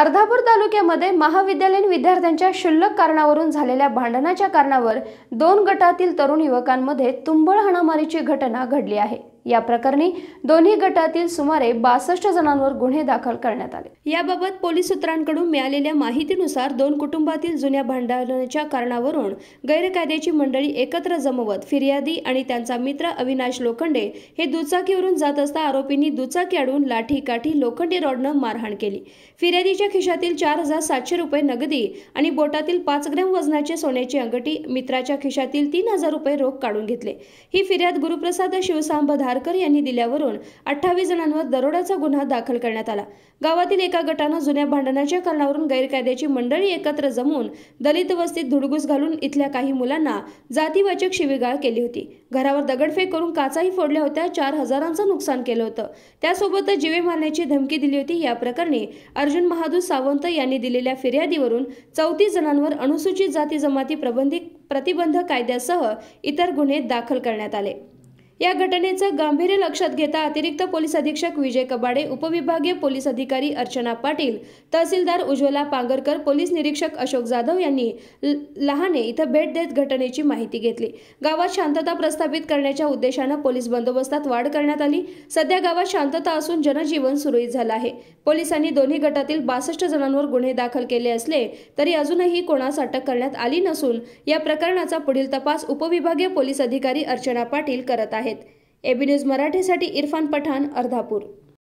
अर्धापूर तालुक्यामध्ये महाविद्यालयीन विद्यार्थ्यांच्या शुल्लक कारणावरून झालेल्या भांडणाच्या कारणावर दोन गटातील तरुण युवकांमध्ये तुंबळ हाणामारीची घटना घडली आहे या प्रकरणी दोन्ही गटातील सुमारे बासष्ट जणांवर गुन्हे दाखल करण्यात आले याबाबत पोलीस सूत्रांकडून मिळालेल्या माहितीनुसार दोन कुटुंबातील जुन्या भांडणाच्या कारणावरून गैरकायद्याची मंडळी एकत्र जमवत फिर्यादी आणि त्यांचा मित्र अविनाश लोखंडे हे दुचाकीवरून जात असता आरोपींनी दुचाकी अडवून लाठी काठी लोखंडी रॉडनं मारहाण केली फिर्यादीच्या खिशातील चार हजार सातशे रुपये नगदी आणि बोटातील पाच ग्रॅम वजनाचे सोन्याची अंगठी मित्राच्या खिशातील तीन हजार रुपये रोख काढून घेतले ही फिर्याद गुरुप्रसाद शिवसांबधार धारकर यांनी दिल्यावरून अठ्ठावीस जणांवर दरोड्याचा गुन्हा दाखल करण्यात आला गावातील एका गटानं जुन्या भांडणाच्या कारणावरून गैरकायद्याची मंडळी एकत्र जमून दलित वस्तीत धुडगूस घालून इथल्या काही मुलांना जातीवाचक शिवीगाळ केली होती घरावर दगडफेक करून काचाही फोडल्या होत्या चार हजारांचं नुकसान केलं होतं त्यासोबतच जीवे मारण्याची धमकी दिली होती या प्रकरणी अर्जुन महादूर सावंत यांनी दिलेल्या फिर्यादीवरून चौतीस जणांवर अनुसूचित जाती जमाती प्रबंधित प्रतिबंध कायद्यासह इतर गुन्हे दाखल करण्यात आले या घटनेचं गांभीर्य लक्षात घेता अतिरिक्त पोलीस अधीक्षक विजय कबाडे उपविभागीय पोलीस अधिकारी अर्चना पाटील तहसीलदार उज्ज्वला पांगरकर पोलीस निरीक्षक अशोक जाधव यांनी लहाने इथं भेट देत घटनेची माहिती घेतली गावात शांतता प्रस्थापित करण्याच्या उद्देशानं पोलीस बंदोबस्तात वाढ करण्यात आली सध्या गावात शांतता असून जनजीवन सुरळीत झालं आहे पोलिसांनी दोन्ही गटातील बासष्ट जणांवर गुन्हे दाखल केले असले तरी अजूनही कोणास अटक करण्यात आली नसून या प्रकरणाचा पुढील तपास उपविभागीय पोलीस अधिकारी अर्चना पाटील करत आहेत आहेत एबी न्यूज मराठीसाठी इरफान पठाण अर्धापूर